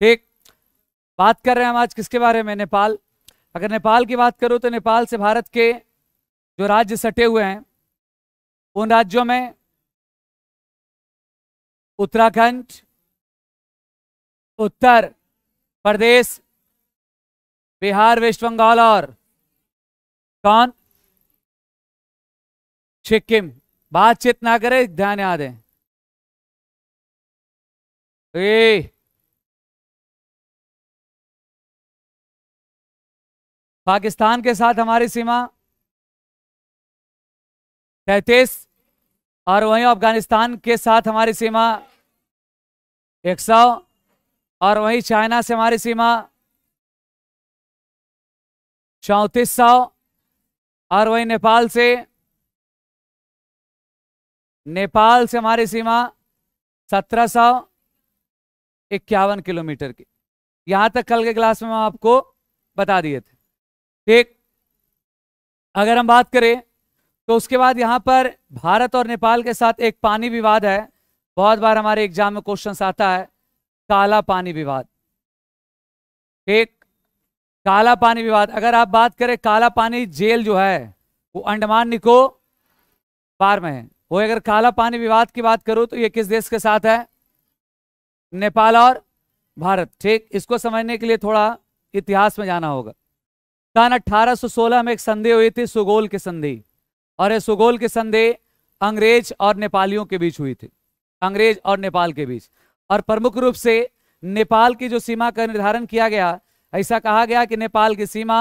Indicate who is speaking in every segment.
Speaker 1: ठीक बात कर रहे हैं हम आज किसके बारे में नेपाल अगर नेपाल की बात करूं
Speaker 2: तो नेपाल से भारत के जो राज्य सटे हुए हैं उन राज्यों में उत्तराखंड उत्तर प्रदेश बिहार वेस्ट बंगाल और कौन सिक्किम बातचीत ना करें ध्यान याद है पाकिस्तान के साथ हमारी सीमा तैतीस
Speaker 1: और वहीं अफगानिस्तान के साथ हमारी सीमा एक सौ
Speaker 2: और वहीं चाइना से हमारी सीमा चौंतीस सौ और वहीं नेपाल से
Speaker 1: नेपाल से हमारी सीमा सत्रह सौ इक्यावन किलोमीटर की यहाँ तक कल के क्लास में हम आपको बता दिए थे ठीक अगर हम बात करें तो उसके बाद यहाँ पर भारत और नेपाल के साथ एक पानी विवाद है बहुत बार हमारे एग्जाम में क्वेश्चन आता है काला पानी विवाद ठीक काला पानी विवाद अगर आप बात करें काला पानी जेल जो है वो अंडमान निको बार में है वो अगर काला पानी विवाद की बात करूं तो ये किस देश के साथ है नेपाल और भारत ठीक इसको समझने के लिए थोड़ा इतिहास में जाना होगा सन 1816 में एक संधि हुई थी सुगोल की संधि और ये सुगोल की संधि अंग्रेज और नेपालियों के बीच हुई थी अंग्रेज और नेपाल के बीच और प्रमुख रूप से नेपाल की जो सीमा का निर्धारण किया गया ऐसा कहा गया कि नेपाल की सीमा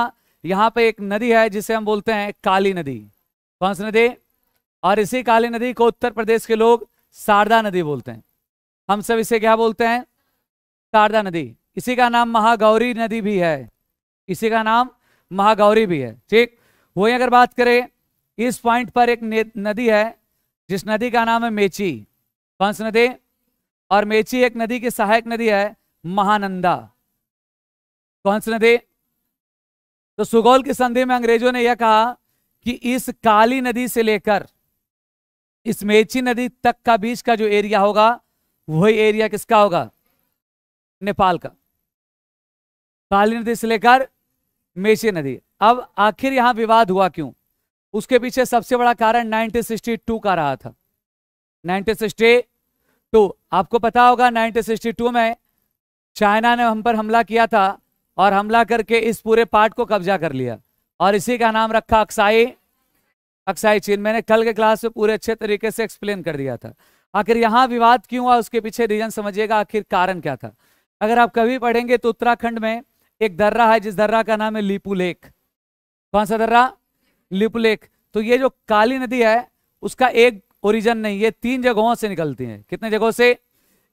Speaker 1: यहाँ पे एक नदी है जिसे हम बोलते हैं काली नदी कौन सी नदी और इसी काली नदी को उत्तर प्रदेश के लोग शारदा नदी बोलते हैं हम सब इसे क्या बोलते हैं शारदा नदी इसी का नाम महागौरी नदी भी है इसी का नाम महागौरी भी है ठीक वही अगर बात करें इस पॉइंट पर एक नदी है जिस नदी का नाम है मेची कौन सी नदी और मेची एक नदी की सहायक नदी है महानंदा कौन सी नदी तो सुगौल की संधि में अंग्रेजों ने यह कहा कि इस काली नदी से लेकर इस मेची नदी तक का बीच का जो एरिया होगा वही एरिया किसका होगा नेपाल का काली नदी से लेकर मेची नदी अब आखिर यहाँ विवाद हुआ क्यों उसके पीछे सबसे बड़ा कारण 1962 का रहा था 1962 आपको पता होगा 1962 में चाइना ने हम पर हमला किया था और हमला करके इस पूरे पार्ट को कब्जा कर लिया और इसी का नाम रखा अक्साई अक्साई चीन मैंने कल के क्लास में पूरे अच्छे तरीके से एक्सप्लेन कर दिया था आखिर यहाँ विवाद क्यों हुआ उसके पीछे रीजन समझिएगा आखिर कारण क्या था अगर आप कभी पढ़ेंगे तो उत्तराखंड में एक दर्रा है जिस दर्रा का नाम है लिपू लेक कौन सा दर्रा लिपू लेक तो ये जो काली नदी है उसका एक ओरिजन नहीं ये तीन जगहों से निकलती है कितने जगहों से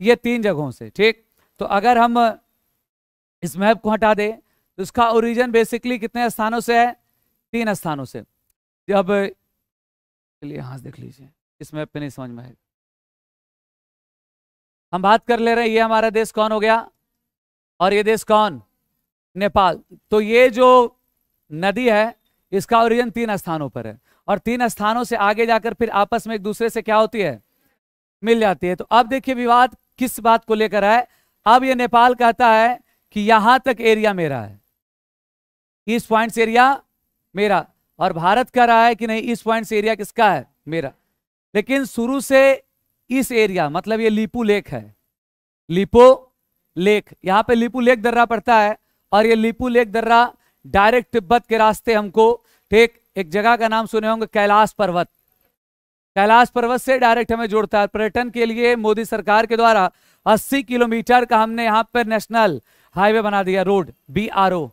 Speaker 1: ये तीन जगहों से ठीक तो अगर हम इस मैप को हटा दें तो इसका ओरिजन बेसिकली कितने स्थानों से है तीन स्थानों से जब चलिए यहां देख लीजिए इस मैप पे नहीं समझ में आएगा हम बात कर ले रहे हैं ये हमारा देश कौन हो गया और ये देश कौन नेपाल तो ये जो नदी है इसका ओरिजिन तीन स्थानों पर है और तीन स्थानों से आगे जाकर फिर आपस में एक दूसरे से क्या होती है मिल जाती है तो अब देखिए विवाद किस बात को लेकर आए अब ये नेपाल कहता है कि यहां तक एरिया मेरा है ईस्ट पॉइंट्स एरिया मेरा और भारत कह रहा है कि नहीं ईस्ट पॉइंट्स एरिया किसका है मेरा लेकिन शुरू से इस एरिया मतलब ये लिपू लेक है लिपो लेक यहां पे लिपू लेक दर्रा पड़ता है और ये लिपू लेक दर्रा डायरेक्ट तिब्बत के रास्ते हमको ठीक एक जगह का नाम सुने होंगे कैलाश पर्वत कैलाश पर्वत से डायरेक्ट हमें जोड़ता है पर्यटन के लिए मोदी सरकार के द्वारा 80 किलोमीटर का हमने यहाँ पर नेशनल हाईवे बना दिया road B R O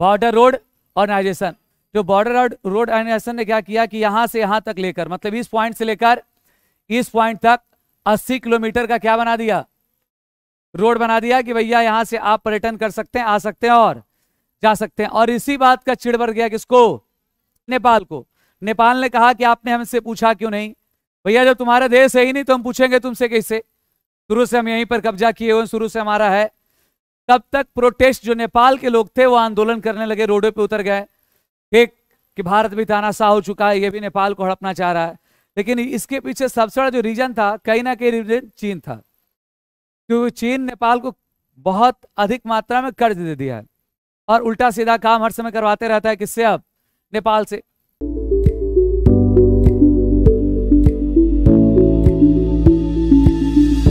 Speaker 1: border road organisation जो बॉर्डर रोड ऑर्गेनाइजेशन ने क्या किया कि यहां से यहां तक लेकर मतलब इस पॉइंट से लेकर इस पॉइंट तक 80 किलोमीटर का क्या बना दिया रोड बना दिया कि भैया यहाँ से आप पर्यटन कर सकते हैं आ सकते हैं और जा सकते हैं और इसी बात का चिड़ गया किसको नेपाल को नेपाल ने कहा कि आपने हमसे पूछा क्यों नहीं भैया जब तुम्हारा देश है ही नहीं तो हम पूछेंगे तुमसे कैसे शुरू से हम यहीं पर कब्जा किए हुए शुरू से हमारा है तब तक प्रोटेस्ट जो नेपाल के लोग थे वो आंदोलन करने लगे रोडों पे उतर गए एक कि भारत भी तानाशाह हो चुका है ये भी नेपाल को हड़पना चाह रहा है लेकिन इसके पीछे सबसे बड़ा जो रीजन था कहीं ना कहीं रीजन चीन था क्योंकि चीन नेपाल को बहुत अधिक मात्रा में कर्ज दे दिया है और उल्टा सीधा काम हर समय करवाते रहता है किससे अब नेपाल से